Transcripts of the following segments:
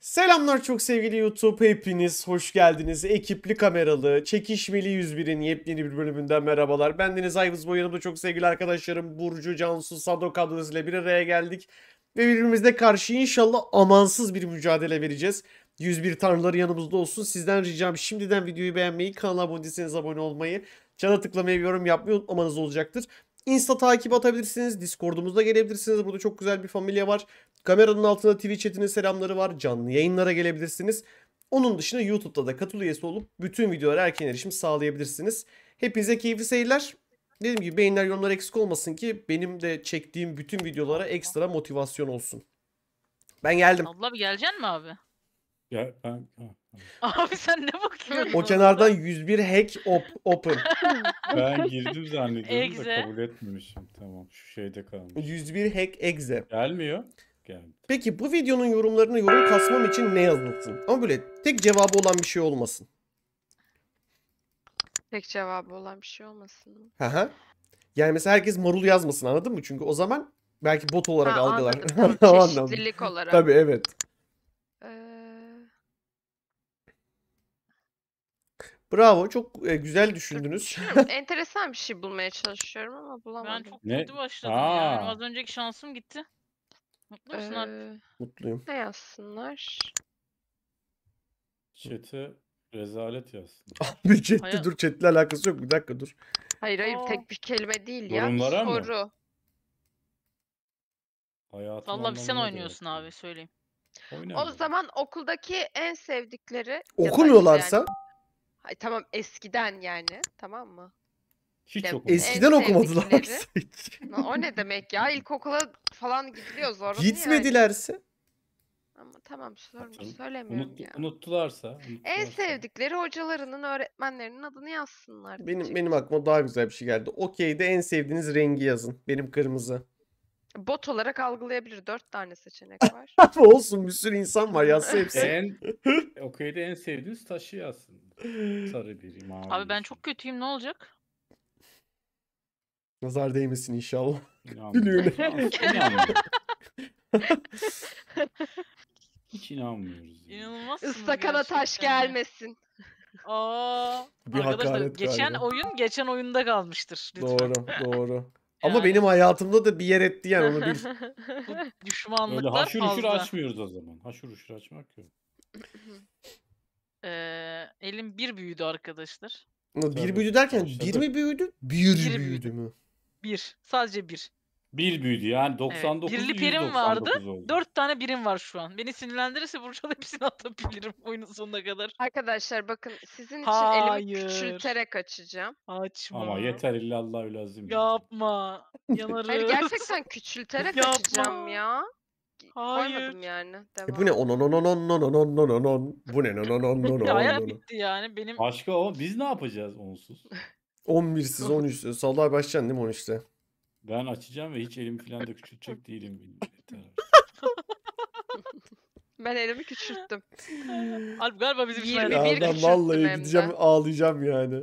Selamlar çok sevgili YouTube hepiniz hoş geldiniz. Ekipli kameralı çekişmeli 101'in yepyeni bir bölümünden merhabalar. Ben Deniz Ayvız boyanımda çok sevgili arkadaşlarım Burcu, Cansu, Sado kadrosuyla bir araya geldik. Ve birbirimize karşı inşallah amansız bir mücadele vereceğiz. 101 tanrıları yanımızda olsun. Sizden ricam şimdiden videoyu beğenmeyi, kanala abone değilseniz abone olmayı, çana tıklamayı yorum yapmayı unutmamanız olacaktır. Insta takip atabilirsiniz. Discord'umuzda gelebilirsiniz. Burada çok güzel bir familya var. Kameranın altında Twitch chatinin selamları var. Canlı yayınlara gelebilirsiniz. Onun dışında YouTube'da da katıl üyesi olup bütün videolara erken erişim sağlayabilirsiniz. Hepinize keyifli seyirler. Dediğim gibi beğeniler yorumlar eksik olmasın ki benim de çektiğim bütün videolara ekstra motivasyon olsun. Ben geldim. Abla bir geleceksin mi abi? Gel ben... Abi sen ne bakıyorsun? O kenardan 101 hack op open. Ben girdim zannediyorum da kabul etmemişim. Tamam şu şeyde kalmış. 101 hack exe. Gelmiyor. Geldi. Peki bu videonun yorumlarına yorum kasmam için ne yazılsın? Ama böyle tek cevabı olan bir şey olmasın. Tek cevabı olan bir şey olmasın. Hı hı. Yani mesela herkes marul yazmasın anladın mı? Çünkü o zaman belki bot olarak Ha, algılar. Anladım. çeşitlilik olarak. Tabii evet. Bravo. Çok e, güzel düşündünüz. Enteresan bir şey bulmaya çalışıyorum ama Ben bulamadım. çok Ne? kötü başladım Aa. yani. Az önceki şansım gitti. Mutlu musun ee, artık? Ee, Mutluyum. ne yazsınlar? Çete rezalet yaz. Bir chatte Hayat- dur chatle alakası yok. Bir dakika dur. Hayır hayır Aa. tek bir kelime değil ya. Bir Yorumlara mı? soru. Hayatın Vallahi bir sen anlamı nedir oynuyorsun abi söyleyeyim. Oyna O zaman okuldaki en sevdikleri ya yani Ay, tamam eskiden yani tamam mı? Hiç Dem- okumadım. Eskiden okumadılar. O ne demek ya ilkokula falan gidiliyor zorunlu Gitmedilerse. Ama tamam sorun- Canım, söylemiyorum Unut, ya. unuttularsa, En sevdikleri hocalarının öğretmenlerinin adını yazsınlar. Benim benim aklıma daha güzel bir şey geldi. Okey'de en sevdiğiniz rengi yazın. Benim kırmızı. Bot olarak algılayabilir. Dört tane seçenek var. Olsun bir sürü insan var yazsa hepsi. En okeyde en sevdiğiniz taşı yazsın. Sarı biri, mavi. Abi ben çok kötüyüm ne olacak? Nazar değmesin inşallah. Gülüyor. İnanmıyorum. Hiç inanmıyoruz. Yani. İnanılmaz. Istakana taş gelmesin. Aa, Bir arkadaşlar geçen galiba. oyun geçen oyunda kalmıştır lütfen. Doğru, doğru. Ama yani. benim hayatımda da bir yer etti yani onu bil. Bu düşmanlıklar Öyle haşır uşur açmıyoruz o zaman. Haşır uşur açmak yok. ee, elim bir büyüdü arkadaşlar. Bir büyüdü derken bir mi büyüdü? Bir, bir büyüdü mü? Bir. Sadece bir. Bir büyüdü yani 99 evet. Birli pirim vardı. Oldu. 4 tane birim var şu an. Beni sinirlendirirse Burçal hepsini atabilirim oyunun sonuna kadar. Arkadaşlar bakın sizin için Hayır. elimi küçülterek açacağım. Açma. Ama yeter illallahü lazım. Yapma. Yanarım. Hayır gerçekten küçülterek açacağım ya. Hayır. Koymadım yani. E, Devam. E bu ne on on on on on on on on on on. Bu ne on on on on on on. Bitti yani benim. Başka o. Biz ne yapacağız onsuz? 11'siz 13'siz. Sallar başlayacaksın değil mi 13'te? Ben açacağım ve hiç elimi falan da küçültecek değilim. Ben elimi küçülttüm. Abi galiba bizim için 20 Ya bir ben küçülttüm vallahi hem de. gideceğim ağlayacağım yani.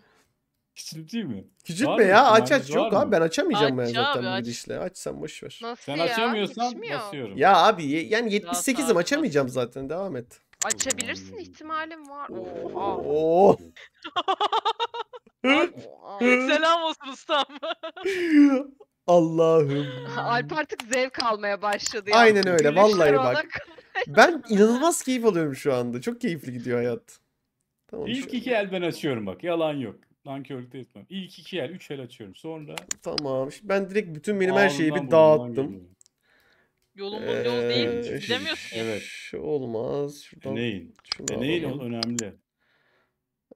Küçülteyim mi? Var Küçültme ya aç aç Kütüphaneniz yok abi ben açamayacağım Aç ben zaten abi, bu aç. gidişle. Açsam Nasıl Sen ya? açamıyorsan basıyorum. Ya abi yani 78'im açamayacağım zaten devam et. Açabilirsin ihtimalim var. Oo. Oo. Oh. Selam olsun ustam. Allah'ım. Alp artık zevk almaya başladı. Ya. Aynen öyle vallahi bak. ben inanılmaz keyif alıyorum şu anda. Çok keyifli gidiyor hayat. Tamam, İlk şu... iki el ben açıyorum bak. Yalan yok. Nankörlükte etmem. İlk iki el, üç el açıyorum. Sonra... Tamam. Şimdi ben direkt bütün benim her şeyi bir dağıttım. Yolun ee, yol değil. Gidemiyorsun. Evet. olmaz. Şuradan, Deneyin. Deneyin önemli.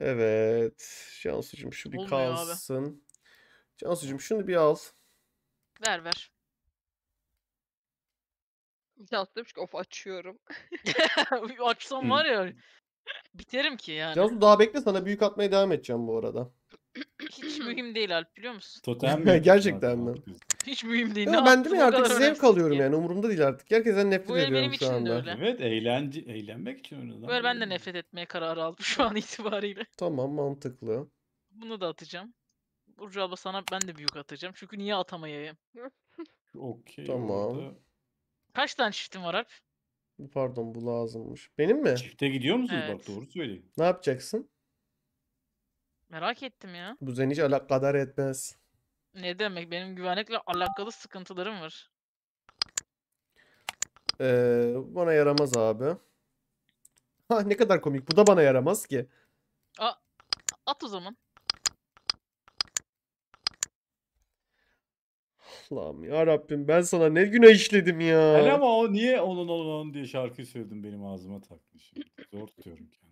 Evet. Cansucuğum şu bir Olmuyor kalsın. Cansucuğum şunu bir al. Ver ver. Cansu demiş of açıyorum. Açsam var ya biterim ki yani. Cansu daha bekle sana büyük atmaya devam edeceğim bu arada. Hiç mühim değil Alp biliyor musun? Totem mi? Gerçekten mi? Hiç mühim değil. Ya ne ben de mi artık zevk alıyorum yani umurumda değil artık. Herkesten nefret Bu ediyorum benim şu için anda. De öyle. Evet eğlence, eğlenmek için oynadım. Bu ben de nefret etmeye karar aldım şu an itibariyle. Tamam mantıklı. Bunu da atacağım. Burcu abla sana ben de büyük atacağım. Çünkü niye atamayayım? Okey. Tamam. Orada. Kaç tane çiftim var Alp? Pardon bu lazımmış. Benim mi? Çifte gidiyor musun? Evet. Bak doğru söyleyin. Ne yapacaksın? Merak ettim ya. Bu seni hiç alakadar etmez. Ne demek? Benim güvenlikle alakalı sıkıntılarım var. Ee, bana yaramaz abi. Ha ne kadar komik. Bu da bana yaramaz ki. A at o zaman. Allah'ım ya Rabbim ben sana ne günah işledim ya. Ben ama o niye onun onun onun diye şarkı söyledim benim ağzıma takmış. Zor tutuyorum kendimi.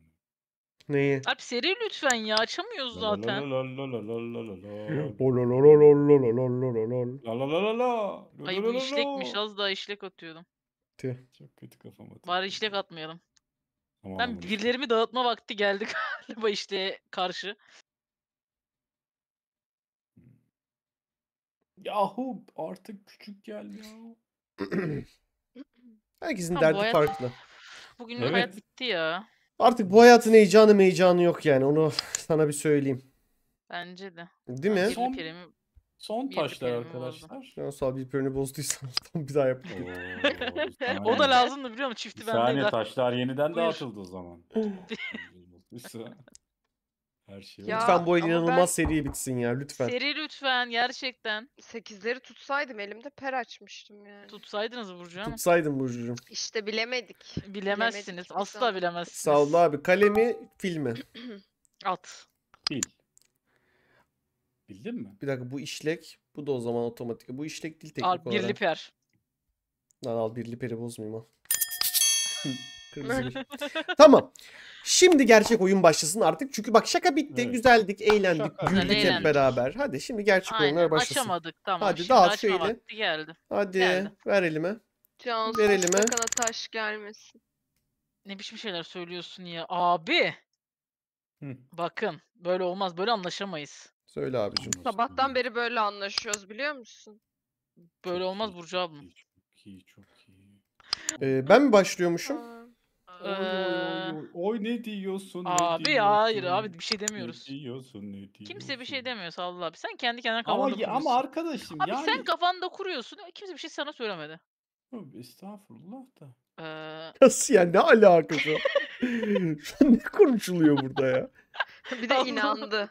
Neyi? Alp seri lütfen ya açamıyoruz zaten. Ay bu işlekmiş az daha işlek atıyordum. Tüh. Çok kötü kafam atıyor. Bari işlek atmayalım. Tamam, ben birilerimi dağıtma vakti geldi galiba işte karşı. Yahu artık küçük gel ya. Herkesin ha, derdi hayat... farklı. Bugün evet. hayat bitti ya. Artık bu hayatın heyecanı meyecanı yok yani. Onu sana bir söyleyeyim. Bence de. Değil mi? Son, son taşlar arkadaşlar. Ya sağ bir birini bozduysan bir daha yapma. o da lazımdı biliyor musun? Çifti bende. Bir saniye taşlar yeniden Buyur. dağıtıldı o zaman. Her şey. Ya, lütfen bu inanılmaz ben- seri bitsin ya lütfen. Seri lütfen gerçekten. Sekizleri tutsaydım elimde per açmıştım yani. Tutsaydınız Burcu Hanım. Tutsaydım Burcu'cum. İşte bilemedik. Bilemezsiniz. Bilemedik, Asla bilemezsiniz. Sağ ol abi. Kalemi filmi. At. Bil. Bildin mi? Bir dakika bu işlek. Bu da o zaman otomatik. Bu işlek değil teknik Al olarak. birli per. Lan al bir liperi bozmayayım al. Kırmızı tamam. Şimdi gerçek oyun başlasın artık. Çünkü bak şaka bitti. Evet. Güzeldik, eğlendik, şaka. güldük Güzel, hep eğlendik. beraber. Hadi şimdi gerçek Aynen. oyunlar başlasın. Açamadık tamam. Hadi Şimdi dağıt şu açma eli. vakti geldi. Hadi Geldi. ver elime. Cansu Ver elime. taş gelmesin. Ne biçim şeyler söylüyorsun ya abi. Hı. Bakın böyle olmaz böyle anlaşamayız. Söyle abicim. Sabahtan beri böyle anlaşıyoruz biliyor musun? Böyle olmaz Burcu abla. Çok iyi çok iyi. Ee, ben mi başlıyormuşum? Oy, oy, oy, oy ne diyorsun? Ne Abi diyorsun, hayır abi bir şey demiyoruz. Ne diyorsun ne diyorsun? Kimse bir şey demiyor Allah abi. Sen kendi kendine kafanda ama, kuruyorsun. Ama arkadaşım Abi yani. sen kafanda kuruyorsun. Kimse bir şey sana söylemedi. Abi, estağfurullah da. Ee... Nasıl yani ne alakası? ne konuşuluyor burada ya? bir de inandı.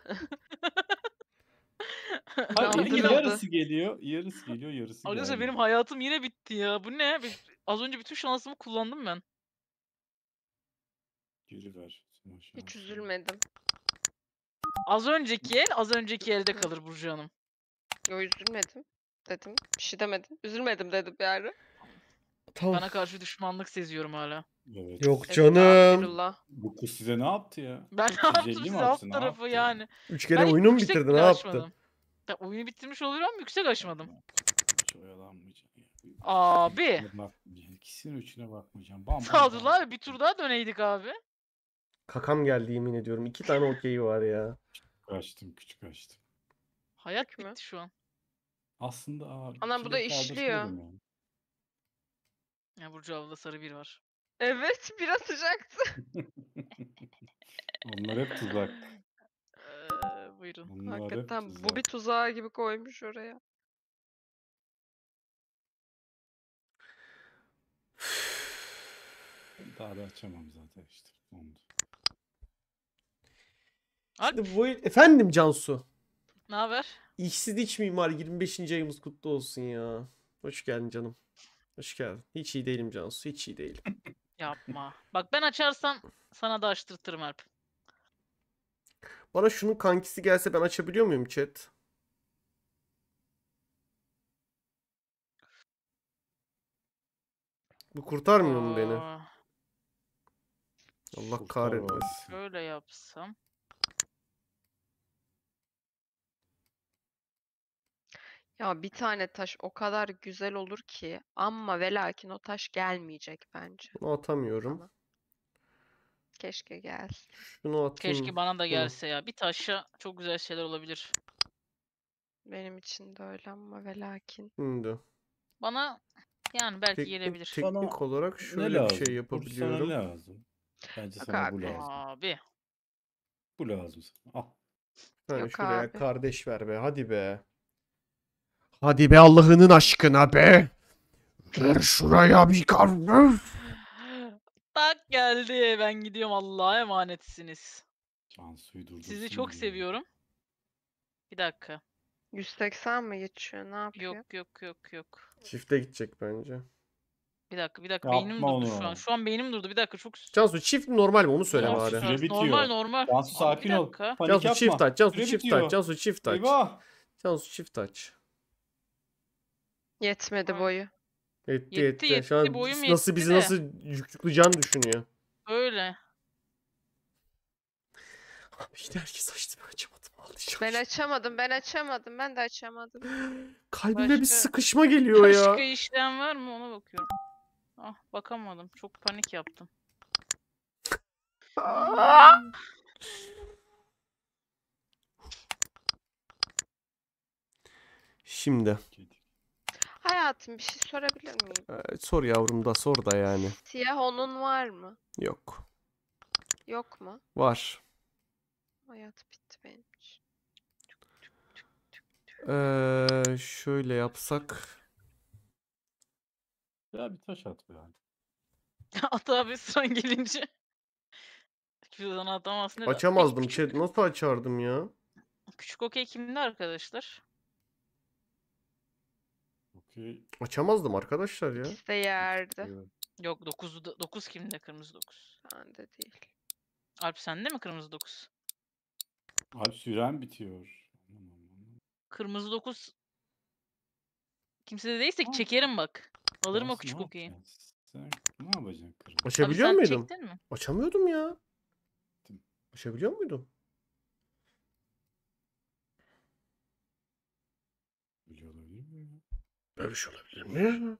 Hayır, yarısı geliyor, yarısı geliyor, yarısı geliyor. Arkadaşlar benim hayatım yine bitti ya. Bu ne? Az önce bütün şansımı kullandım ben. Geri ver. Hiç üzülmedim. Az önceki el, az önceki elde kalır Burcu Hanım. Yo üzülmedim dedim. Bir şey demedim. Üzülmedim dedim yani. Tamam. Bana karşı düşmanlık seziyorum hala. Evet. Yok canım. Estağfirullah. Bu kız size ne yaptı ya? Ben ne yaptım 150 size alt tarafı yaptın? yani. Üç kere Ben hiç oyunu mu yüksek Ne yaptı? Ya, oyunu bitirmiş olabilir ama yüksek aşmadım. Hiç oyalanmayacağım. Abi. İkisinin üçüne bakmayacağım. Bam, bam, bam. bir tur daha döneydik abi. Kakam geldi yemin ediyorum. İki tane okey var ya. Açtım küçük açtım. Hayat mı? bitti şu an. Aslında aa, Anam, bu da işliyor. yani. Ya Burcu abla sarı bir var. Evet biraz sıcaktı. Onlar hep tuzak. Ee, buyurun. Bunlar hep Hakikaten bu bir tuzak. tuzağı gibi koymuş oraya. Daha da açamam zaten işte. Oldu. Alp. Bu, efendim Cansu. Ne haber? İşsiz iç mimar 25. ayımız kutlu olsun ya. Hoş geldin canım. Hoş geldin. Hiç iyi değilim Cansu. Hiç iyi değilim. Yapma. Bak ben açarsam sana da açtırtırım Alp. Bana şunun kankisi gelse ben açabiliyor muyum chat? Bu kurtarmıyor mu beni? Allah kahretmesin. Şöyle yapsam. Ya bir tane taş o kadar güzel olur ki ama ve lakin o taş gelmeyecek bence. Bunu atamıyorum. Sana. Keşke gelsin. Şunu atayım. Keşke bana da gelse ya. Bir taşa çok güzel şeyler olabilir. Benim için de öyle ama ve lakin. Şimdi. Bana yani belki Teknik, gelebilir. Teknik Bana olarak şöyle bir şey yapabiliyorum. Sana lazım. Bence Yok sana abi. bu lazım. Abi. Bu lazım sana. Al. Yani Yok şuraya abi. kardeş ver be. Hadi be. Hadi be Allah'ının aşkına be. Ver şuraya bir karnı. Tak geldi. Ben gidiyorum. Allah'a emanetsiniz. Cansu'yu durdursun. Sizi çok diye. seviyorum. Bir dakika. 180 mi geçiyor? Ne yapıyor? Yok yok yok yok. Çifte gidecek bence. Bir dakika bir dakika Yapma beynim durdu şu an. Şu an beynim durdu. Bir dakika çok Cansu çift normal mi onu söyle Normal, bari. Normal normal. Cansu sakin ol. dakika. Panik Cansu çift aç. Cansu Süre çift aç. Cansu çift aç. Cansu çift aç. Yetmedi Ha. boyu. Etti Yetti, etti. Şu an Boyum nasıl yetti bizi de. nasıl yüklayacağını düşünüyor. Öyle. Abi işte herkes açtı ben açamadım. Alışacağım. Ben açamadım, ben açamadım, ben de açamadım. Kalbime bir sıkışma geliyor ya. Başka işlem var mı ona bakıyorum. Ah bakamadım. Çok panik yaptım. Şimdi. Hayatım bir şey sorabilir miyim? Ee, sor yavrum da sor da yani. Siyah onun var mı? Yok. Yok mu? Var. Hayat bitti benim için. Ee, şöyle yapsak. Ya bir taş at be yani. At abi son gelince. Şuradan atamazsın. Açamazdım. Chat nasıl açardım ya? Küçük okey kimdi arkadaşlar? Ki... Açamazdım arkadaşlar ya. İkisi de yerde. Yok 9 9 kimde kırmızı 9? Bende değil. Alp sende mi kırmızı 9? Alp süren bitiyor. Kırmızı 9 kimse de değilse çekerim bak. Alırım o küçük okuyu. Ne yapacaksın kırmızı? Açabiliyor muydum? Mi? Açamıyordum ya. Açabiliyor muydum? Böyle bir şey olabilir mi?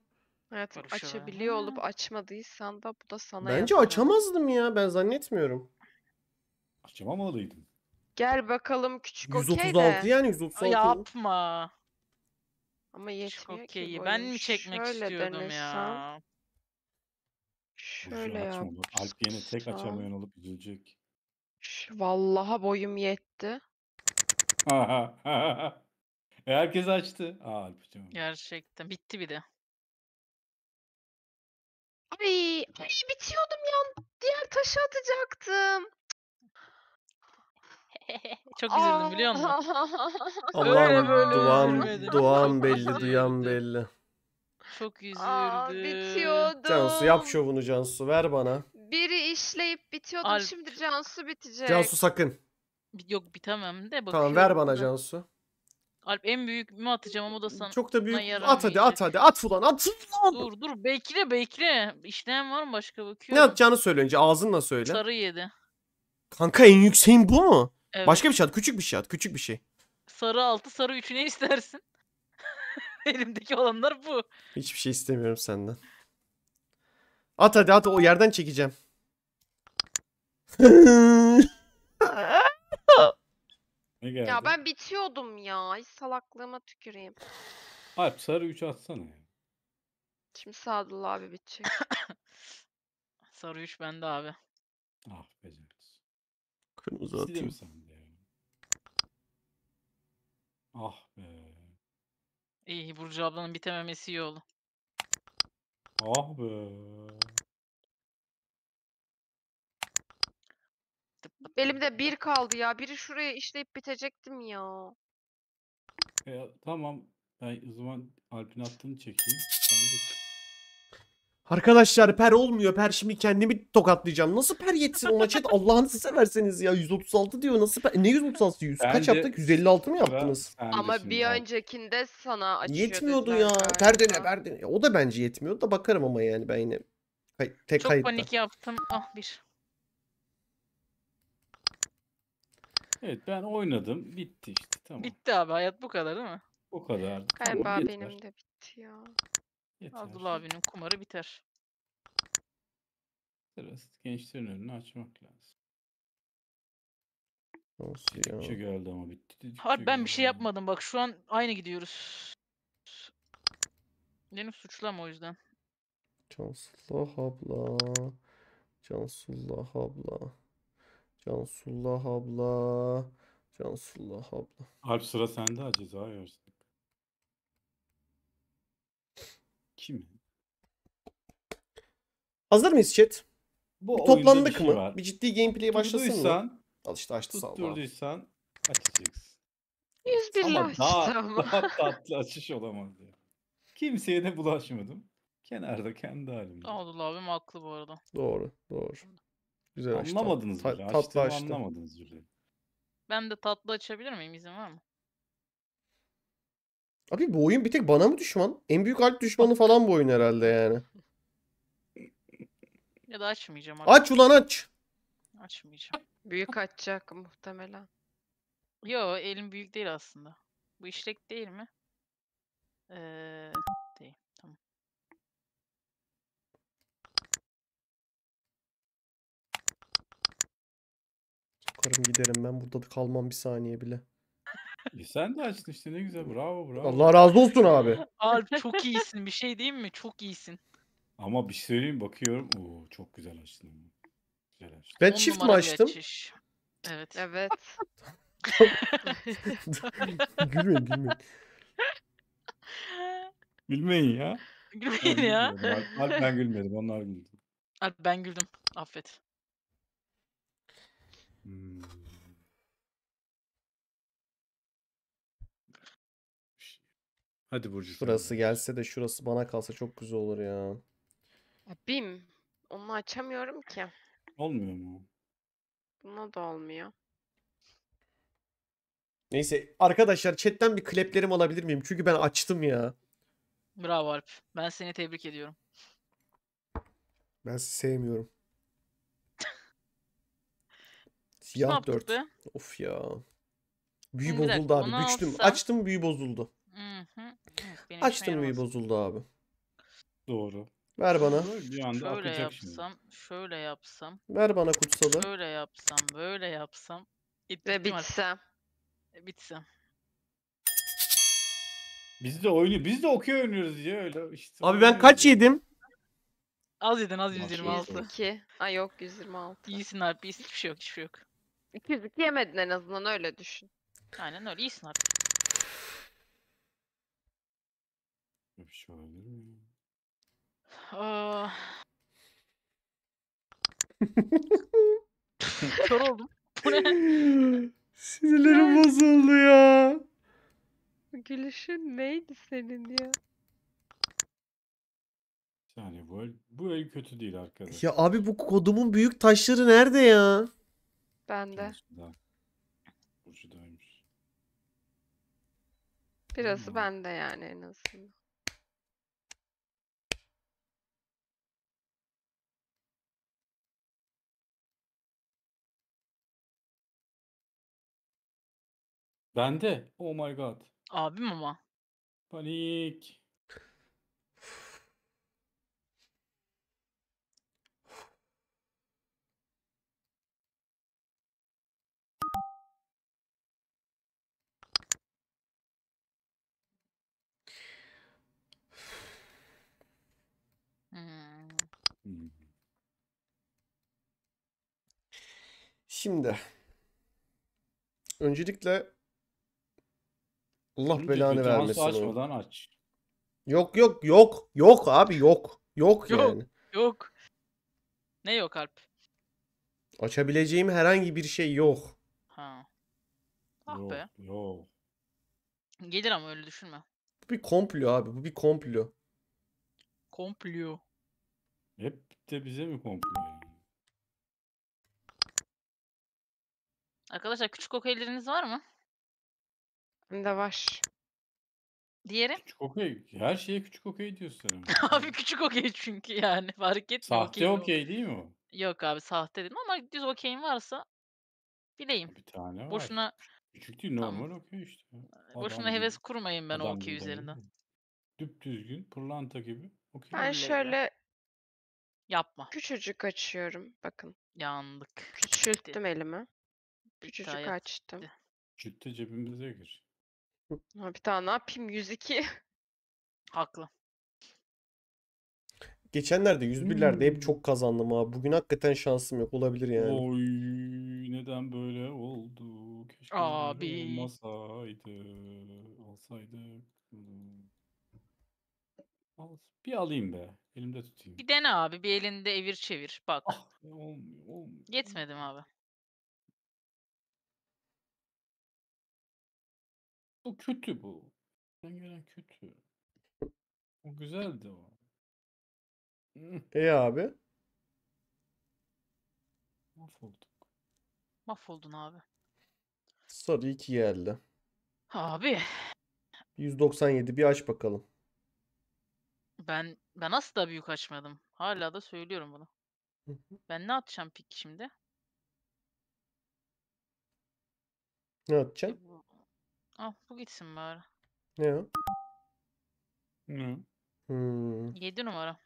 Evet Barış açabiliyor Aray. olup açmadıysan da bu da sana Bence yazar. açamazdım ya ben zannetmiyorum. Açamamalıydım. Gel bakalım küçük okey 136 de. yani 136. Yapma. Ama Küçük yetmiyor ki okeyi. Ben mi çekmek Şöyle istiyordum denesem. ya? Şöyle yap. Alp yeni tek açamayan olup üzülecek. Şu- Vallahi boyum yetti. E, herkes açtı. Aa Gerçekten. Bitti bir de. Ay, ay bitiyordum ya. Diğer taşı atacaktım. Çok üzüldüm ah. biliyor musun? Allah'ım Öyle böyle duam, üzülmedim. duam belli, duyan belli. Çok ah, üzüldüm. Aa, bitiyordum. Cansu yap şovunu Cansu ver bana. Biri işleyip bitiyordum. Alp. Şimdi Cansu bitecek. Cansu sakın. Yok bitemem de bakıyorum. Tamam ver bana da. Cansu. Alp en büyük mü atacağım ama da sana Çok da büyük. yarar At hadi mıydı? at hadi. At fulan at fulan. Dur dur bekle bekle. İşleyen var mı başka bakıyorum. Ne atacağını söyle önce. Ağzınla söyle. Sarı yedi. Kanka en yükseğin bu mu? Evet. Başka bir şey at. Küçük bir şey at. Küçük bir şey. Sarı altı sarı üçü ne istersin? Elimdeki olanlar bu. Hiçbir şey istemiyorum senden. At hadi at. O yerden çekeceğim. Ne geldi? Ya ben bitiyordum ya. Salaklığıma tüküreyim. Alp sarı 3 atsana ya. Şimdi Sadullah abi bitecek. Sarı 3 bende abi. Ah be Cengiz. Kırmızı İkisi atayım. sende Ah be. İyi Burcu ablanın bitememesi iyi oldu. Ah be. Elimde bir kaldı ya. Biri şuraya işleyip bitecektim ya. E, tamam. Ben o zaman Alp'in attığını çekeyim. Arkadaşlar per olmuyor. Per şimdi kendimi tokatlayacağım. Nasıl per yetsin ona chat? Allah'ınızı severseniz ya. 136 diyor. Nasıl per? Ne 136? 100 kaç yaptık? 156 mı yaptınız? Sen de Ama bir Alp. öncekinde sana açıyor Yetmiyordu ya ya. galiba. Perdene perdene. O da bence yetmiyordu da bakarım ama yani ben yine. tek Çok kayıtta. panik yaptım. Ah bir. Evet ben oynadım. Bitti işte. Tamam. Bitti abi hayat bu kadar değil mi? Bu kadar. Galiba tamam, benim de bitti ya. Yeter. Abdullah abinin kumarı biter. Sırası gençlerin önünü açmak lazım. Nasıl ya? Şey geldi ama bitti. Dedikçe Harbi ben bir şey yapmadım bak şu an aynı gidiyoruz. Beni suçlama o yüzden. Cansullah abla. Cansullah abla. Cansullah abla. Cansullah abla. Alp sıra sende aciz abi artık. Kim? Hazır mıyız chat? Bu bir toplandık bir şey mı? var. Bir ciddi gameplay'e başlasın mı? Tutturduysan, Al işte açtı sağ ol. tutturduysan açacaksın. 101 Ama daha, daha tatlı açış olamaz ya. Kimseye de bulaşmadım. Kenarda kendi halimde. Anadolu abim haklı bu arada. Doğru, doğru. Güzel açtı. Anlamadınız Ta- tatlı açtı. anlamadınız bile. Ben de tatlı açabilir miyim? İzin var mı? Abi bu oyun bir tek bana mı düşman? En büyük alp düşmanı falan bu oyun herhalde yani. Ya da açmayacağım. Abi. Aç ulan aç. Açmayacağım. Büyük açacak muhtemelen. Yo elim büyük değil aslında. Bu işlek değil mi? Ee, Sokarım giderim ben. Burada da kalmam bir saniye bile. E sen de açtın işte ne güzel bravo bravo. Allah razı olsun abi. Abi çok iyisin bir şey değil mi? Çok iyisin. Ama bir şey söyleyeyim bakıyorum. Oo, çok güzel açtın. Güzel açtın. Ben On çift mi açtım? Evet. Evet. gülmeyin gülmeyin. Gülmeyin ya. Gülmeyin ya. Ben, ben gülmedim onlar güldü. Abi ben güldüm. Affet. Hmm. Hadi Burcu. Şurası gelse de şurası bana kalsa çok güzel olur ya. Bim. Onu açamıyorum ki. Olmuyor mu? Buna da olmuyor. Neyse arkadaşlar chatten bir kleplerim alabilir miyim? Çünkü ben açtım ya. Bravo Alp. Ben seni tebrik ediyorum. Ben sevmiyorum. Siyah Ne 4. be? Of ya. Büyü Bir bozuldu abi. Büçtüm, Güçtüm. Açtım büyü bozuldu. Hı hı. Açtım büyü bozuldu abi. Doğru. Ver bana. Bir anda Şöyle akacak şimdi. şöyle yapsam, Ver bana kutsalı. şöyle yapsam, böyle yapsam. Ve İttim bitsem. E, Bitsin. Biz de oynuyoruz. biz de okey oynuyoruz diye öyle işte. Abi ben kaç yedim? Az yedin az 126. 102. Ay yok 126. İyisin Harp. iyisin. Hiçbir şey yok. Hiçbir şey yok. İkizlik yemedin en azından öyle düşün. Aynen öyle iyisin artık. Bir şey olabilir mi? Ah. kör oldum. Bu ne? Sinirlerim bozuldu ya. Gülüşün neydi senin ya? Yani bu el, bu el kötü değil arkadaş. Ya abi bu kodumun büyük taşları nerede ya? Ben de. Burcu'da. Burcu'daymış. Birası Tamam. bende yani en azından. Bende. Oh my god. Abim ama. Panik. Şimdi öncelikle Allah Bunu belanı vermesin. Açmadan aç. Yok yok yok yok abi yok. Yok, yani. Yok. Ne yok Alp? Açabileceğim herhangi bir şey yok. Ha. Ah yok, be. Yok. Gelir ama öyle düşünme. Bu bir komplo abi. Bu bir komplo. Komplo. Hep de bize mi komplo? Arkadaşlar küçük okeyleriniz var mı? Bende var. Diğeri? Küçük okey. Her şeye küçük okey diyorsun. sen. Abi küçük okey çünkü yani fark etmiyor. Sahte okey okey değil mi Yok abi sahte dedim ama düz okeyin varsa bileyim. Bir tane var. Boşuna Küçük değil normal Tamam. okey işte. boşuna heves gibi, kurmayın ben o adam okey gibi, üzerinden. gibi. Düpdüzgün pırlanta gibi okey. Ben şöyle Yapma. küçücük açıyorum. Bakın. Yandık. Küçülttüm elimi. Küçücük açtım. yaptı. Ciddi cebimize gir. Ha, bir daha ne yapayım? 102. Haklı. Geçenlerde 101'lerde hep hmm. çok kazandım ha. Bugün hakikaten şansım yok olabilir yani. Oy neden böyle oldu? Keşke Abi. böyle olmasaydı. Olsaydı. Hmm. Al, bir alayım be. Elimde tutayım. Bir dene abi. Bir elinde evir çevir. Bak. Ah olmuyor, olmuyor. Yetmedi mi abi? Bu kötü bu. Ben gelen kötü. O güzeldi o. E abi. Mahvolduk. Mahvoldun abi. Sarı iki geldi. Abi. 197 bir aç bakalım. Ben ben asla büyük açmadım. Hala da söylüyorum bunu. Ben ne atacağım pik şimdi? Ne atacaksın? Ah bu gitsin bari. Ne o? Hı. Hmm. 7 numara.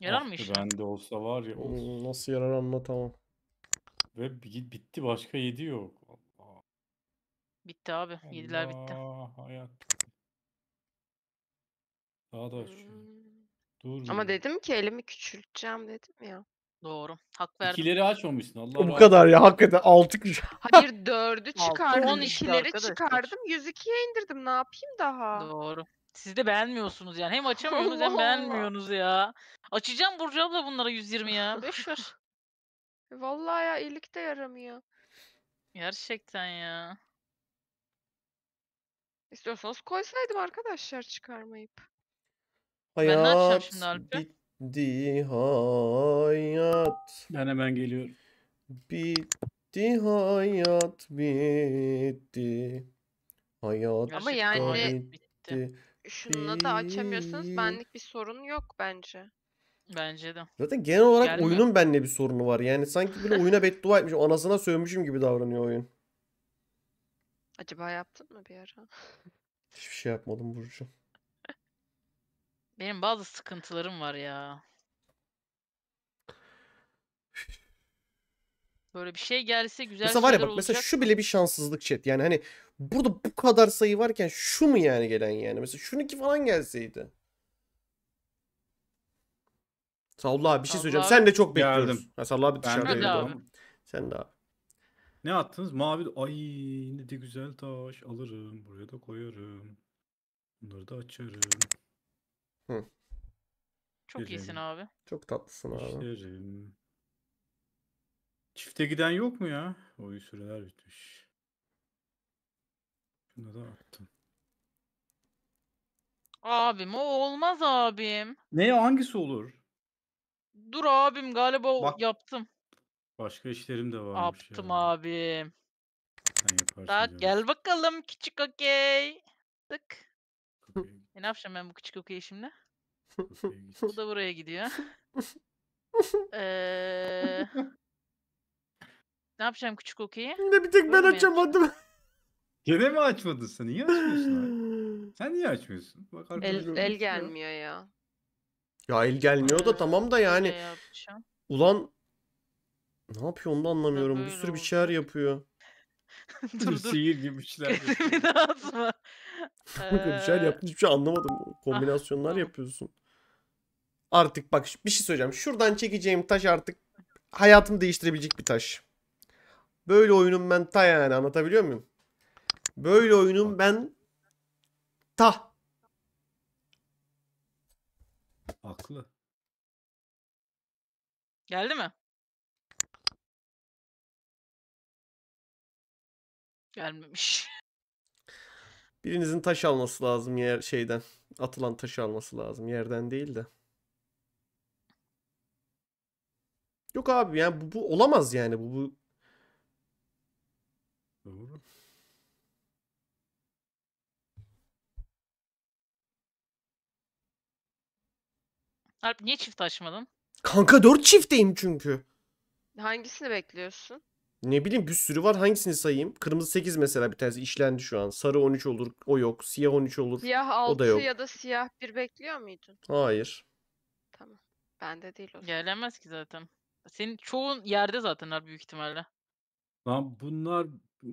Yarar ah mı işte? Bende olsa var ya. Hmm, Nasıl yarar anla tamam. Ve bitti başka 7 yok. Allah. Bitti abi. 7'ler bitti. Allah, Hayat. Daha da şu. Hmm. Dur. Ama bir- dedim ki elimi küçülteceğim dedim ya. Doğru. Hak verdim. İkileri açmamışsın Allah Bu kadar ya hakikaten 6 kişi. Hayır 4'ü çıkardım. 12 12'leri arkadaşlar. çıkardım. 102'ye indirdim. Ne yapayım daha? Doğru. Siz de beğenmiyorsunuz yani. Hem açamıyorsunuz hem Allah beğenmiyorsunuz ya. Açacağım Burcu abla bunlara 120 ya. Boş ver. E, vallahi ya iyilik de yaramıyor. Gerçekten ya. İstiyorsanız koysaydım arkadaşlar çıkarmayıp. Ben ne yapacağım Hayat şimdi Alp'e? Bitti hayat. Ben hemen geliyorum. Bitti hayat bitti. Hayat Ama yani- bitti. Şununla da açamıyorsanız benlik bir sorun yok bence. Bence de. Zaten genel olarak Gelme. oyunun benle bir sorunu var. Yani sanki böyle oyuna beddua etmiş, Anasına sövmüşüm gibi davranıyor oyun. Acaba yaptın mı bir ara? Hiçbir şey yapmadım Burcu. Benim bazı sıkıntılarım var ya. Böyle bir şey gelse güzel mesela var ya bak olacak. mesela şu bile bir şanssızlık chat. Yani hani burada bu kadar sayı varken şu mu yani gelen yani? Mesela şunu ki falan gelseydi. Salla abi bir şey söyleyeceğim. Sen de çok Geldim. bekliyorsun. Ha, Salla abi Ben de abi. Sen de abi. Ne attınız? Mavi. Ay ne de güzel taş. Alırım. Buraya da koyarım. Bunları da açarım. Hı. Çok Güzelim. iyisin abi. Çok tatlısın abi. İşlerim. Çifte giden yok mu ya? Oy süreler bitmiş. Şuna da attım. Abim o olmaz abim. Ne hangisi olur? Dur abim galiba Bak- yaptım. Başka işlerim de varmış. Yaptım ya. abim. Sen yaparsın Daha gel bakalım küçük okey. Tık. E ne yapacağım ben bu küçük okuyu şimdi? Bu da buraya gidiyor. Ee, ne yapacağım küçük okuyu? Ne bir tek ben açamadım. Gene mi açmadın sen? Niye açmıyorsun? Sen niye açmıyorsun? Bak El, el gelmiyor ya. Ya el gelmiyor da tamam da yani. Ulan ne yapıyor onu da anlamıyorum. Bir sürü bir şeyler yapıyor. dur dur. Sihir gibi işler. Elimi dağıtma. Bakın bir şeyler yaptın hiçbir şey anlamadım. Ah, Kombinasyonlar yapıyorsun. Artık bak bir şey söyleyeceğim. Şuradan çekeceğim taş artık hayatımı değiştirebilecek bir taş. Böyle oyunum ben ta yani anlatabiliyor muyum? Böyle oyunum ben ta. aklı Geldi mi? Gelmemiş. Birinizin taş alması lazım yer şeyden. Atılan taş alması lazım yerden değil de. Yok abi yani bu, bu olamaz yani bu, bu... Doğru. Alp niye çift açmadın? Kanka dört çifteyim çünkü. Hangisini bekliyorsun? Ne bileyim bir sürü var. Hangisini sayayım? Kırmızı 8 mesela bir tanesi işlendi şu an. Sarı 13 olur. O yok. Siyah 13 olur. Siyah 6 o da yok. ya da siyah 1 bekliyor muydun? Hayır. Tamam. Bende değil o. Gelemez ki zaten. Senin çoğun yerde zaten zatenler büyük ihtimalle. Lan bunlar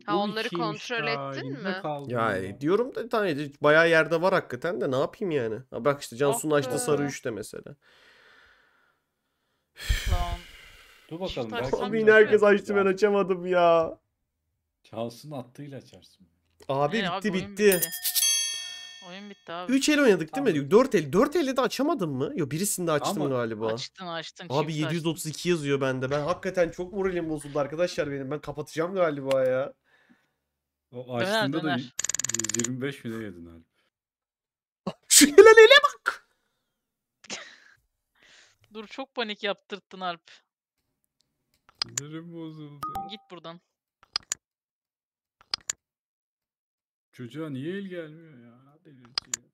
Ha, onları kontrol ettin mi? kaldı Ya e, diyorum da tane de bayağı yerde var hakikaten de ne yapayım yani? Ha, bak işte Cansu'nun Ah açtığı sarı 3 de mesela. Lan. Dur bakalım. Çift belki- Abi yine herkes açtı ben açamadım ya. Çalsın attığıyla açarsın. Abi Ee, bitti oyun bitti. Oyun bitti abi. 3 el oynadık değil mi? 4 el. 4 elde de açamadım mı? Yo birisinde açtım Ama galiba. Açtın açtın. Abi çift açtın. 732 yazıyor bende. Ben hakikaten çok moralim bozuldu arkadaşlar benim. Ben kapatacağım galiba ya. O açtığında da döner. 125 mi ne yedin Alp? Şu helal ele bak. Dur çok panik yaptırttın Alp. Sinirim bozuldu. Git buradan. Çocuğa niye el gelmiyor ya? Delirci ya.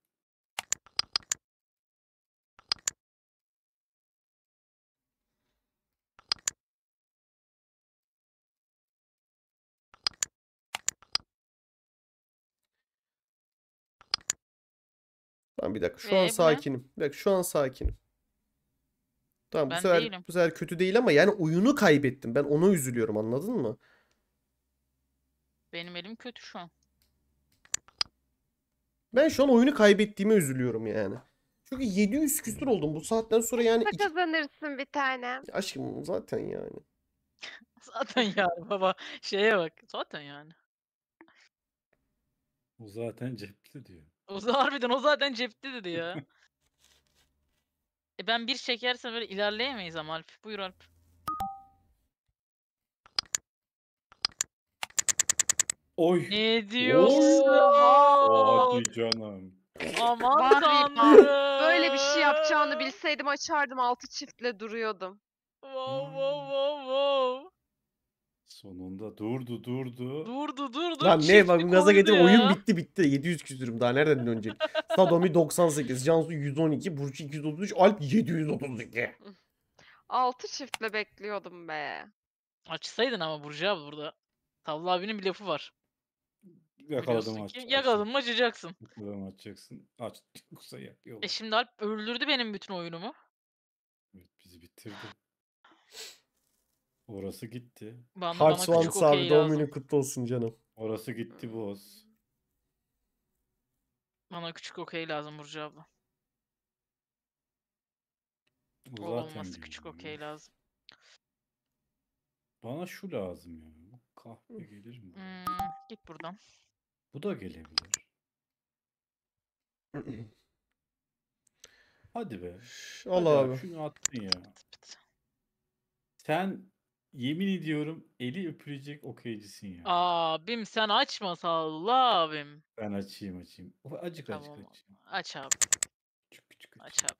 Tamam bir dakika. Şu ee, an sakinim. Bir dakika şu an sakinim. Tamam bu sefer değilim. bu sefer kötü değil ama yani oyunu kaybettim. Ben ona üzülüyorum anladın mı? Benim elim kötü şu an. Ben şu an oyunu kaybettiğime üzülüyorum yani. Çünkü 700 küsur oldum. Bu saatten sonra yani iki- Kazanırsın bir tane. aşkım zaten yani. Zaten yani baba şeye bak. Zaten yani. O zaten cepte diyor. O za- harbiden o zaten cepte dedi ya. E ben bir çekersen böyle ilerleyemeyiz ama Alp. Buyur Alp. Oy. Ne diyorsun? Oha. Hadi canım. Aman tanrım. Böyle bir şey yapacağını bilseydim açardım altı çiftle duruyordum. Wow wow wow wow. Sonunda durdu durdu. Durdu durdu. Lan ne bak gaza getir oyun bitti bitti. 700 küsürüm daha nereden dönecek? Sadomi 98, Cansu 112, Burcu 233, Alp 732. 6 çiftle bekliyordum be. Açsaydın ama Burcu abi burada. Tavla abinin bir lafı var. Yakaladım Biliyorsun aç. yakaladım mı açacaksın. Yakaladım açacaksın. Aç. Yoksa yak. E şimdi Alp öldürdü benim bütün oyunumu. Evet, bizi bitirdi. Orası gitti. Bana, Hearts bana abi doğum günü kutlu olsun canım. Orası gitti hmm. boz. Bana küçük okey lazım Burcu abla. Bu O olması küçük okey lazım. Bana şu lazım ya. Bu kahve gelir mi? Hmm, git buradan. Bu da gelebilir. Hadi be. Allah Hadi abi. Şunu attın ya. Sen Yemin ediyorum eli öpülecek okeycisin ya. Abim sen açma salla abim. Ben açayım açayım. Acık Acık acık Tamam. açayım. Aç abi Küçük küçük Aç abi.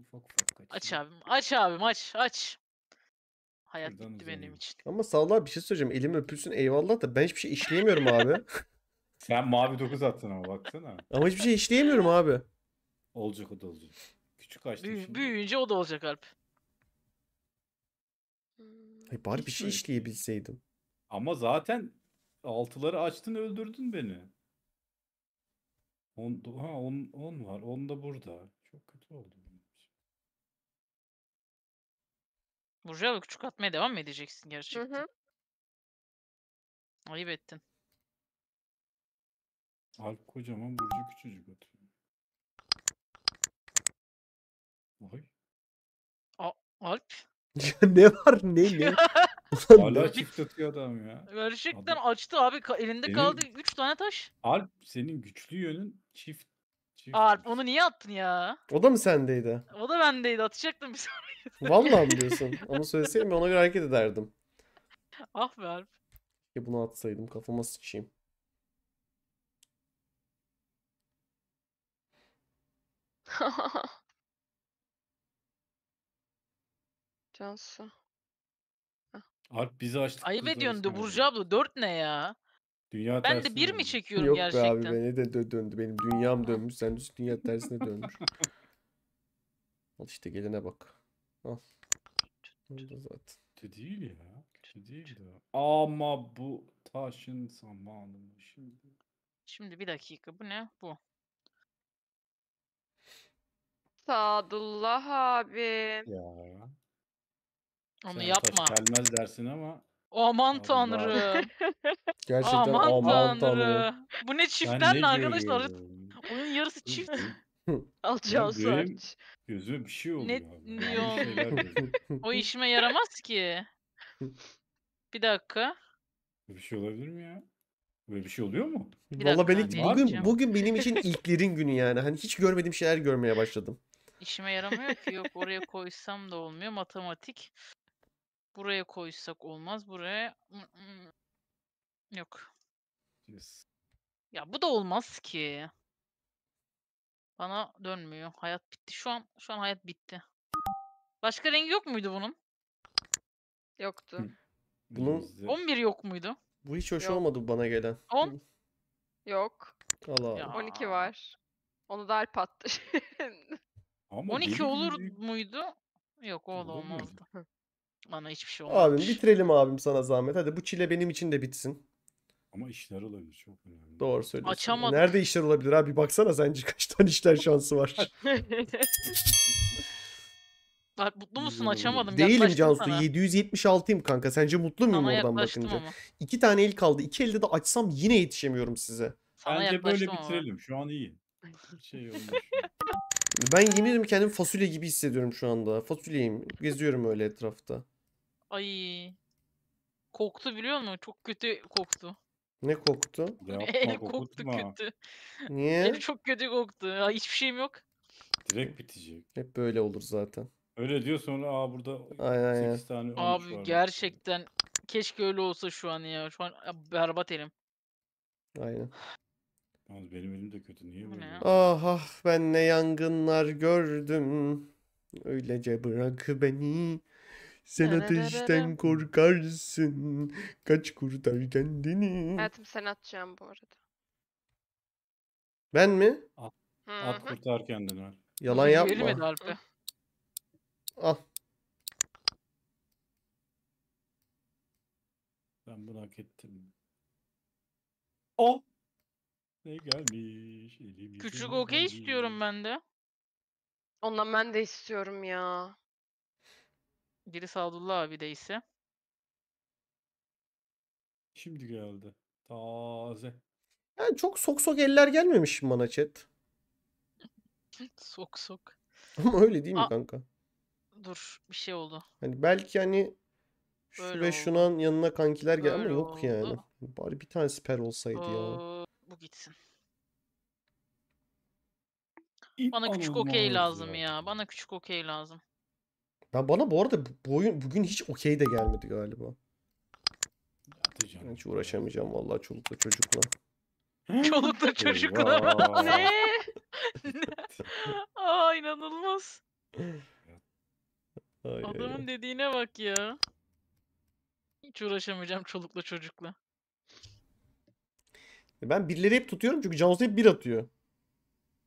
Ufak ufak açayım. Aç abim. Aç abim aç aç. Hayat Şuradan bitti benim için. Ama sağlar bir şey söyleyeceğim. Elim öpülsün eyvallah da ben hiçbir şey işleyemiyorum abi. Sen mavi 9 attın ama baksana. Ama hiçbir şey işleyemiyorum abi. Olacak o da olacak. Küçük açtım Büyü- şimdi. büyüyünce o da olacak Alp. Hayır, bari Hiç bir şey işleyebilseydim. Ama zaten altıları açtın öldürdün beni. On, ha, on, on var. On da burada. Çok kötü oldu. Burcu'ya küçük atmaya devam mı edeceksin gerçekten? hı. Ayıp ettin. Alp kocaman Burcu küçücük atıyor. Vay. Alp ne var ne ne? Ulan ne? Hala çift atıyor adam ya. Gerçekten Adam- açtı abi. elinde Benim- kaldı 3 tane taş. Alp senin güçlü yönün çift. çift Alp onu niye attın ya? O da mı sendeydi? O da bendeydi. Atacaktım bir saniye. Vallahi mı diyorsun? Onu söyleseydim ona göre hareket ederdim. Ah be Alp. Ya bunu atsaydım kafama sıçayım. Fransa. Alp bizi açtık. Ayıp ediyorsun Burcu abla dört ne ya? Dünya ben de bir mi çekiyorum Yok gerçekten? Yok abi ne de dö döndü. Benim dünyam dönmüş. Sen düz dünya tersine dönmüş. Al işte gelene bak. Al. Burada zaten. Kötü değil ya. Kötü değil de. Ama bu taşın zamanı şimdi. Şimdi bir dakika bu ne? Bu. Sadullah abi. Ya. Onu Sen yapma. gelmez dersin ama Aman tanrı. Gerçekten aman, aman tanrım. tanrım. Bu ne çiftler ne arkadaşlar? görüyorum? yarısı çift. Alacağız Benim- Gözüme bir şey oluyor. abi. diyor? O işime yaramaz ki. Bir dakika. bir şey olabilir mi ya? Böyle bir şey oluyor mu? Bir Valla benim, ne bugün, yapacağım? bugün benim için ilklerin günü yani. Hani hiç görmediğim şeyler görmeye başladım. İşime yaramıyor ki. Yok oraya koysam da olmuyor. Matematik. Buraya koysak olmaz. Buraya yok. Yes. Ya bu da olmaz ki. Bana dönmüyor. Hayat bitti. Şu an şu an hayat bitti. Başka rengi yok muydu bunun? Yoktu. Bunun 11 yok muydu? Bu hiç hoş Yok. olmadı bana gelen. 10 Yok. Allah Allah. Ya. 12 var. Onu da Alp attı. Ama 12 olur muydu? Yok o olmazdı. Bana hiçbir şey olmamış. Abim bitirelim abim sana zahmet. Hadi bu çile benim için de bitsin. Ama işler olabilir çok önemli. Doğru söylüyorsun. E, Açamadım. Nerede işler olabilir abi? Baksana sence kaç tane işler şansı var. mutlu musun? Açamadım. Değilim Yaklaştım Cansu. 776'yım kanka. Sence mutlu muyum Sana oradan bakınca? ama. İki tane el kaldı. İki elde de açsam yine yetişemiyorum size. Sana Bence yaklaştım böyle ama. bitirelim. Şu an iyi. şey olmuş. Ben yemin ederim kendimi fasulye gibi hissediyorum şu anda. Fasulyeyim. Geziyorum öyle etrafta. Ay. Koktu biliyor musun? Çok kötü koktu. Ne koktu? Yapma, El koktu kötü. Niye? El çok kötü koktu. Ya hiçbir şeyim yok. Direkt bitecek. Hep böyle olur zaten. Öyle diyor sonra aa burada Aynen, 8 tane Abi var. gerçekten keşke öyle olsa şu an ya. Şu an berbat elim. Aynen. Yalnız benim elim de kötü niye Bu böyle? ne ah, ah, ben ne yangınlar gördüm. Öylece bırak beni. Sen ateşten korkarsın. Kaç kurtar kendini. Hayatım sen atacağım bu arada. Ben mi? At, at kurtar kendini. Yalan yapma. Alp'e. Al. Ben bunu hak ettim. O. Oh! Ne gelmiş? Küçük okey istiyorum ben de. Ondan ben de istiyorum ya. Biri Abdullah abi de ise Şimdi geldi. Taze. Yani çok sok sok eller gelmemiş bana chat. sok sok. Ama öyle değil mi Aa, kanka? Dur bir şey oldu. Hani belki hani şu Öyle ve oldu. şunan yanına kankiler gel ama yok oldu. yani. Bari bir tane siper olsaydı ya. bu gitsin. Bana küçük okey lazım ya. Bana küçük okey lazım. Ben bana bu arada bu oyun bugün hiç okey de gelmedi galiba. Hiç uğraşamayacağım vallahi çolukla çocukla. Çolukla çocukla. ne? Aa inanılmaz. Ay, Adamın ay. dediğine bak ya. Hiç uğraşamayacağım çolukla çocukla. E ben birileri hep tutuyorum çünkü Cansu hep bir atıyor.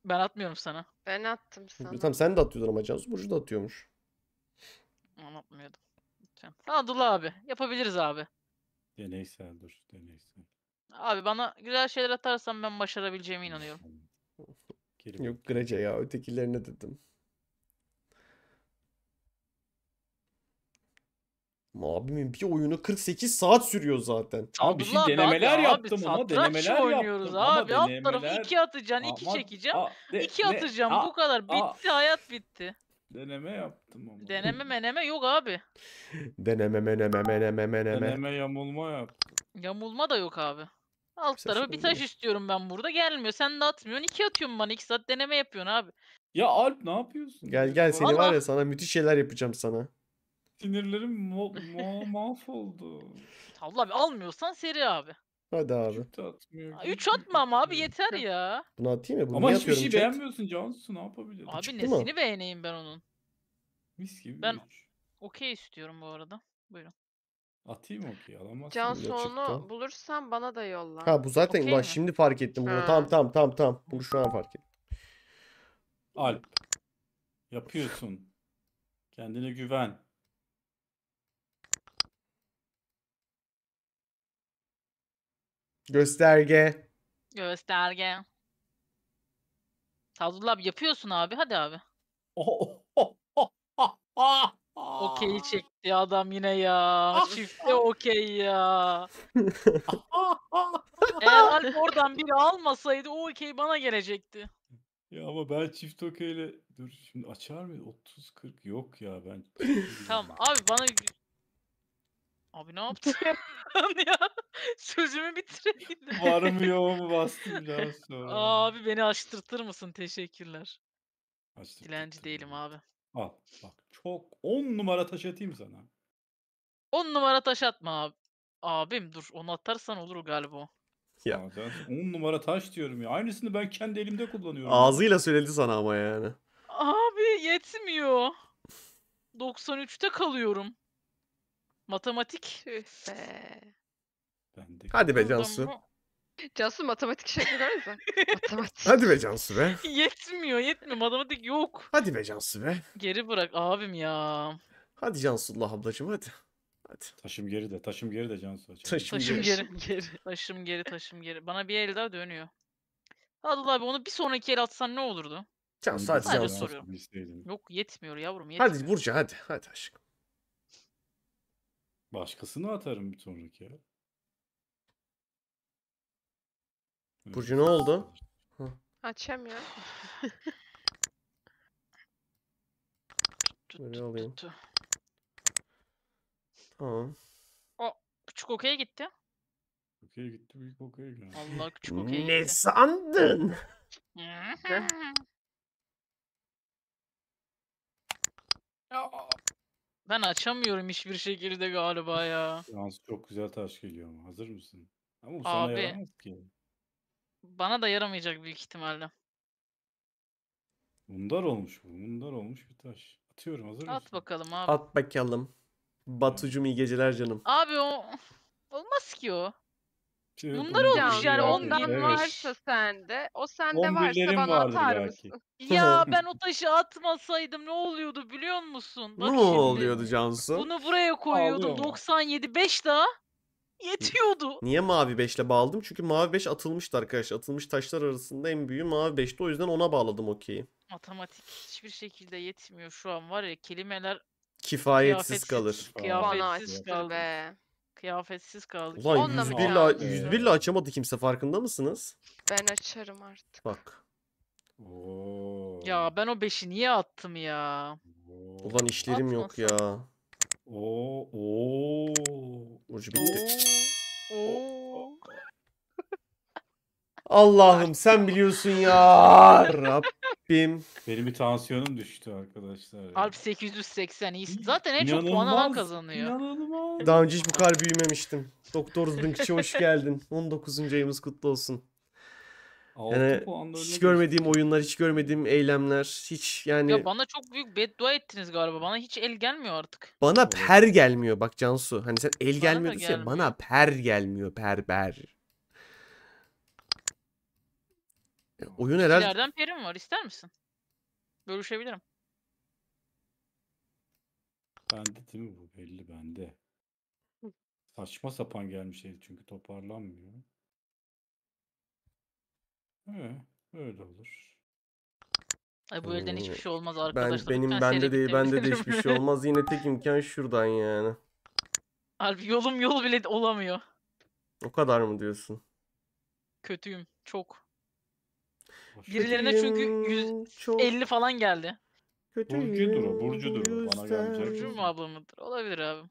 Ben atmıyorum sana. Ben attım sana. Tamam sen de atıyordun ama Cansu Burcu da atıyormuş. Anlatmıyordum. Lütfen. abi. Yapabiliriz abi. Deneysel dur. Deneysel. Abi bana güzel şeyler atarsan ben başarabileceğime inanıyorum. Yok grece ya. Ötekilerine dedim. Abimin bir oyunu 48 saat sürüyor zaten. Abi bir şey denemeler abi, yaptım ama ona denemeler oynuyoruz abi. Ama alt tarafı iki atacaksın, iki çekeceğim, a, iki atacağım. A, bu kadar bitti, a, hayat bitti. Deneme yaptım ama. Deneme meneme yok abi. Deneme meneme meneme meneme. Deneme yamulma yaptım. Yamulma da yok abi. Alt Saçma tarafı bir taş istiyorum ben burada. Gelmiyor. Sen de atmıyorsun. iki atıyorsun bana. iki saat deneme yapıyorsun abi. Ya Alp ne yapıyorsun? Gel gel seni Vallahi... var ya sana müthiş şeyler yapacağım sana. Sinirlerim mo- mo- mahvoldu. Allah abi almıyorsan seri abi. Hadi abi. Çok şey şey atmam abi yeter ya. Bunu atayım ya. Bunu Ama niye hiçbir şey beğenmiyorsun Cansu ne yapabilirim? Abi Çıktı mı? nesini beğeneyim ben onun? Mis gibi Ben- bir Okey istiyorum bu arada. Buyurun. Atayım mı okey alamazsın. Cansu Yok, onu bulursan bana da yolla. Ha bu zaten Okey ulan şimdi fark ettim bunu. Ha. Tamam tamam tamam tamam. Bunu şu an fark ettim. Alp. Yapıyorsun. Kendine güven. Gösterge. Gösterge. Fazlullah abi yapıyorsun abi. Hadi abi. Okey çekti adam yine ya. Çifte okey ya. Eğer oradan biri almasaydı o okey bana gelecekti. Ya ama ben çift okeyle dur şimdi açar mı? 30 40 yok ya ben. tamam abi bana Abi ne yaptın ya? Sözümü bitireyim. Varım yoğumu bastım daha sonra. Abi beni açtırtır mısın? Teşekkürler. Açtım. Dilenci değilim abi. Al bak çok 10 numara taş atayım sana. 10 numara taş atma abi. Abim dur onu atarsan olur galiba. Ya. Aa, ben 10 numara taş diyorum ya. Aynısını ben kendi elimde kullanıyorum. Ağzıyla söyledi sana ama yani. Abi yetmiyor. 93'te kalıyorum. Matematik. Üf Ben de Hadi be Cansu. Cansu matematik şekli görüyor musun? matematik. Hadi be Cansu be. Yetmiyor yetmiyor. Matematik yok. Hadi be Cansu be. Geri bırak abim ya. Hadi Cansu'llah ablacığım hadi. Hadi. Taşım geri de, taşım geri de Cansu. Açık. Taşım, taşım geri. geri. geri. Taşım geri, taşım geri. Bana bir el daha dönüyor. Adıl abi onu bir sonraki el atsan ne olurdu? Cansu hadi Cansu. Soruyorum. Yok yetmiyor yavrum yetmiyor. Hadi Burcu hadi. Hadi aşkım. Başkasını atarım bir sonraki ya. Burcu ne oldu? Açam ya. Tut, Böyle alayım. tuttu. Tamam. Küçük okey'e gitti. Okey gitti büyük okey geldi. Allah küçük okey'e gitti. Ne sandın? ya, ben açamıyorum hiçbir şekilde galiba ya. Yalnız çok güzel taş geliyor mu? Hazır mısın? Ama bu sana Abi. yaramaz ki. Bana da yaramayacak büyük ihtimalle. Mundar olmuş bu. Mundar olmuş bir taş. Atıyorum hazır At mısın? bakalım abi. At bakalım. Batucum iyi geceler canım. Abi o olmaz ki o. Şey Bunlar olmuş yani ondan evet. varsa sende. O sende varsa bana atar mısın? ya ben o taşı atmasaydım ne oluyordu biliyor musun? Bak ne şimdi, oluyordu Cansu? Bunu buraya koyuyordum Ağlıyor. 97 5 daha yetiyordu. Niye mavi 5 ile bağladım? Çünkü mavi 5 atılmıştı arkadaşlar. Atılmış taşlar arasında en büyüğü mavi 5'ti. O yüzden ona bağladım okeyi. Matematik hiçbir şekilde yetmiyor şu an var ya kelimeler kifayetsiz kalır. Kıyafetsiz kalır. Kıyafetsiz kalır. Be. Kıyafetsiz kaldık. Ulan 101 ile, 101 ile açamadı kimse farkında mısınız? Ben açarım artık. Bak. Oo. Ya ben o 5'i niye attım ya? Ulan işlerim yok ya. Oo. Oo. Burcu bitti. Oo. Oo. Allah'ım sen biliyorsun ya Rabbim. Benim bir tansiyonum düştü arkadaşlar. Alp 880 iyi. Zaten en çok puan alan kazanıyor. İnanılmaz. Daha önce hiç bu kadar büyümemiştim. Doktor Zınkçı hoş geldin. 19. ayımız kutlu olsun. Yani Hiç öyle görmediğim oyunlar, hiç görmediğim eylemler, hiç yani Ya bana çok büyük beddua ettiniz galiba. Bana hiç el gelmiyor artık. bana per gelmiyor bak Cansu. Hani sen el da gelmiyor diyorsun ya bana per gelmiyor perber. oyun herhalde... İlerden perim var. ister misin? Bölüşebilirim. Bende değil mi bu? Belli bende. Saçma sapan gelmiş herif çünkü toparlanmıyor. He, öyle olur. Ay bu elden hiçbir şey olmaz arkadaşlar. Ben, benim bende değil bende de hiçbir şey olmaz. Yine tek imkan şuradan yani. Harbi yolum yol bile olamıyor. O kadar mı diyorsun? Kötüyüm çok. Birilerine çünkü çok 150 falan geldi. Kötüyüm Burcudur o, burcudur o. Bana yüzden. gelmeyecek. Burcu mu ablamıdır? Olabilir abi.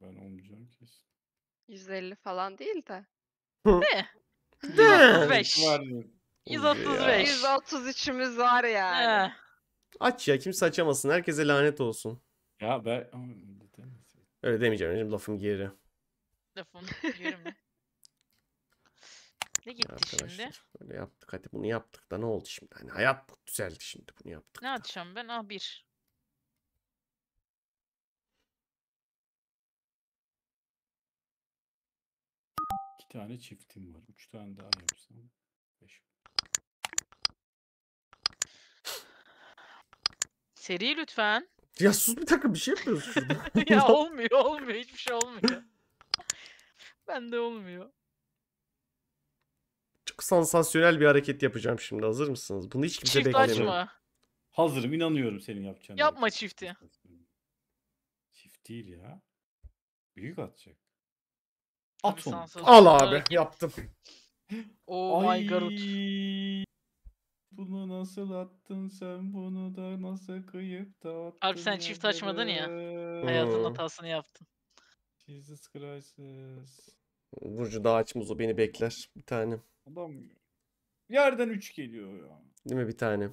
Ben olmayacağım kesin. 150 falan değil de. Ne? De. 135. Var mı? var yani. He. Aç ya kimse açamasın. Herkese lanet olsun. Ya ben... Öyle demeyeceğim. Şimdi lafım geri. Lafını mi? Ne gitti Arkadaşlar, şimdi? Böyle yaptık hadi bunu yaptık da ne oldu şimdi? Hani hayat bu. düzeldi şimdi bunu yaptık. Ne da. atacağım ben? Ah bir. İki tane çiftim var. Üç tane daha yapsam. Beş. Seri lütfen. Ya sus bir dakika bir şey yapıyoruz ya olmuyor olmuyor hiçbir şey olmuyor. Ben de olmuyor çok sansasyonel bir hareket yapacağım şimdi. Hazır mısınız? Bunu hiç kimse Çift beklemiyor. açma. Hazırım inanıyorum senin yapacağına. Yapma çifti. Çift değil ya. Büyük atacak. Tabii Al abi yaptım. Oh my god. Bunu nasıl attın sen bunu da nasıl kıyıp da attın. Alp sen çift açmadın ya. Hayatın hmm. hatasını yaptın. Jesus Christ. Burcu daha açmaz o beni bekler bir tanem. Adam yerden 3 geliyor ya. Değil mi bir tane?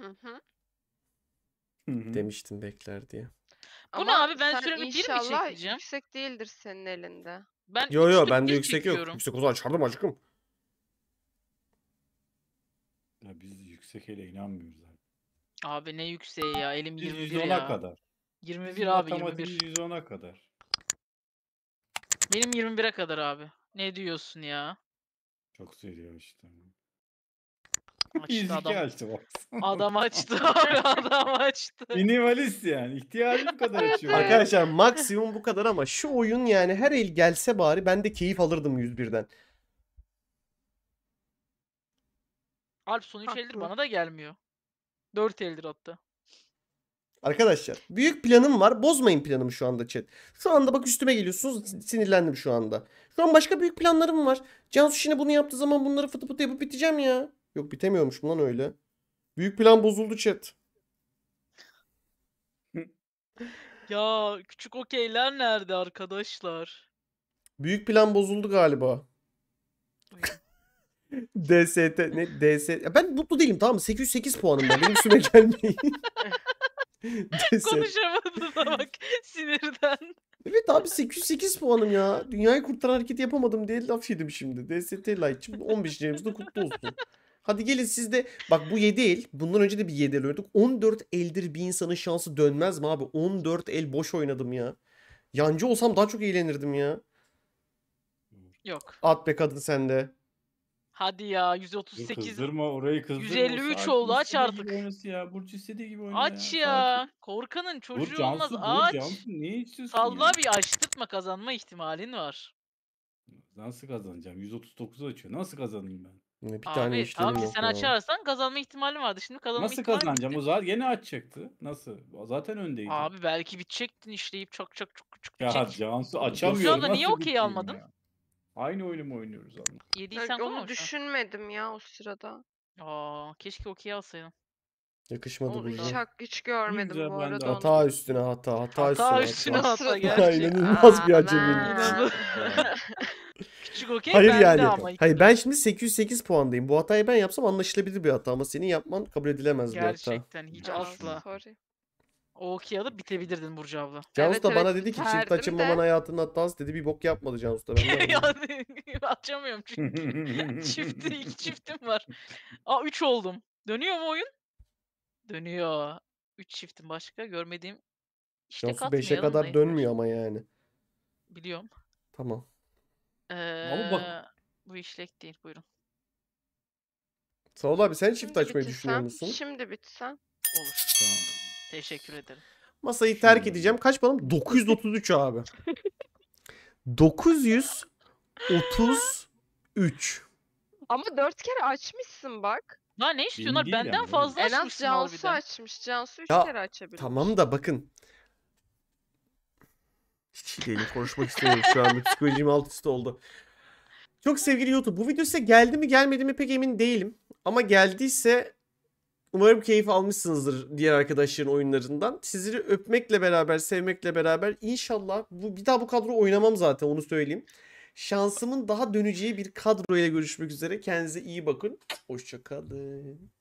Hı hı. Demiştim bekler diye. Ama Bunu abi ben sen bir mi çekeceğim? yüksek değildir senin elinde. Ben Yo yo ben de bir yüksek yok. çekiyorum. Yüksek uzağa çağırdım acıkım. Ya biz yüksek ele inanmıyoruz abi. Abi ne yükseği ya elim 21 110'a ya. kadar. 21 abi Matematiğimiz 21. 110'a kadar. Benim 21'e kadar abi. Ne diyorsun ya? Çok seviyor işte. Açtı adam. açtı baksana. Adam açtı adam açtı. Minimalist yani. İhtiyacı bu kadar açıyor. Arkadaşlar maksimum bu kadar ama şu oyun yani her el gelse bari ben de keyif alırdım 101'den. Alp son 3 eldir bana da gelmiyor. 4 eldir hatta. Arkadaşlar büyük planım var. Bozmayın planımı şu anda chat. Şu anda bak üstüme geliyorsunuz. Sinirlendim şu anda. Lan başka büyük planlarım var. Cansu şimdi bunu yaptığı zaman bunları fıtı fıtı yapıp biteceğim ya. Yok bitemiyormuş lan öyle. Büyük plan bozuldu chat. Ya küçük okeyler nerede arkadaşlar? Büyük plan bozuldu galiba. DST ne Dst. ben mutlu değilim tamam mı? 808 puanım var. Benim üstüme gelmeyin. Konuşamadı da bak sinirden. Evet abi 808 puanım ya. Dünyayı kurtaran hareket yapamadım diye laf yedim şimdi. DST Light'cim 15. yayımızda kutlu olsun. Hadi gelin siz de bak bu 7 el bundan önce de bir 7 el oynadık. 14 eldir bir insanın şansı dönmez mi abi? 14 el boş oynadım ya. Yancı olsam daha çok eğlenirdim ya. Yok. At be kadın sende. Hadi ya 138. Kızdırma orayı kızdırma. 153 oldu aç artık. Ya. Burç istediği gibi oynuyor. Aç ya. ya. Korkanın çocuğu Burç, olmaz. Cansu, aç. Cansu, niye içiyorsun Salla ya? bir açtırtma kazanma ihtimalin var. Nasıl kazanacağım? 139 açıyor. Nasıl kazanayım ben? Bir Abi, tane tamam ki sen açarsan kazanma ihtimalin vardı. Şimdi kazanma Nasıl kazanacağım? Bitti. O zaten yeni açacaktı. Nasıl? Zaten öndeydi. Abi belki bitecektin işleyip çok çok çok çok. Ya Cansu açamıyorum. Nasıl niye okey almadın? Ya? Aynı oyunu mu oynuyoruz abi? Yediysen Ben onu konuşma. düşünmedim ya o sırada. Aa, keşke okey alsaydım. Yakışmadı bu ya. Hiç, hiç görmedim güzel, bu ben de onu. Hata üstüne hata, hata, Hata üstüne üstüne hata. hata Ya gerçi. inanılmaz bir acemilik. Aman. Küçük okey Hayır bende yani. ama. Hayır ben şimdi 808 puandayım. Bu hatayı ben yapsam anlaşılabilir bir hata ama senin yapman kabul edilemez bir hata. Gerçekten hiç Aa, asla. O okey alıp bitebilirdin Burcu abla. Can Usta evet, bana dedi ki çift verdim açılmaman de. hayatının hatası dedi bir bok yapmadı Can Usta. Ben yani açamıyorum çünkü. Çifti, iki çiftim var. Aa 3 oldum. Dönüyor mu oyun? Dönüyor. 3 çiftim başka görmediğim. İşte Can Usta 5'e kadar da- dönmüyor ama yani. Biliyorum. Tamam. Ee, ama bak- Bu işlek değil buyurun. Sağ ol abi sen çift açmayı düşünüyor musun? Şimdi bitsen. Olur. Tamam. Teşekkür ederim. Masayı terk hmm. edeceğim. Kaç balım? 933 abi. 933. Ama dört kere açmışsın bak. Lan ne istiyorlar? Benim Benden yani. fazla En az açmışsın Cansu harbiden. açmış. Cansu üç Ya, kere açabilir. Tamam da bakın. Hiç iyi değilim. Konuşmak istemiyorum şu an. Psikolojim alt üst oldu. Çok sevgili YouTube. Bu video size geldi mi gelmedi mi pek emin değilim. Ama geldiyse Umarım keyif almışsınızdır diğer arkadaşların oyunlarından. Sizleri öpmekle beraber, sevmekle beraber inşallah bu bir daha bu kadro oynamam zaten onu söyleyeyim. Şansımın daha döneceği bir kadroyla görüşmek üzere. Kendinize iyi bakın. Hoşçakalın.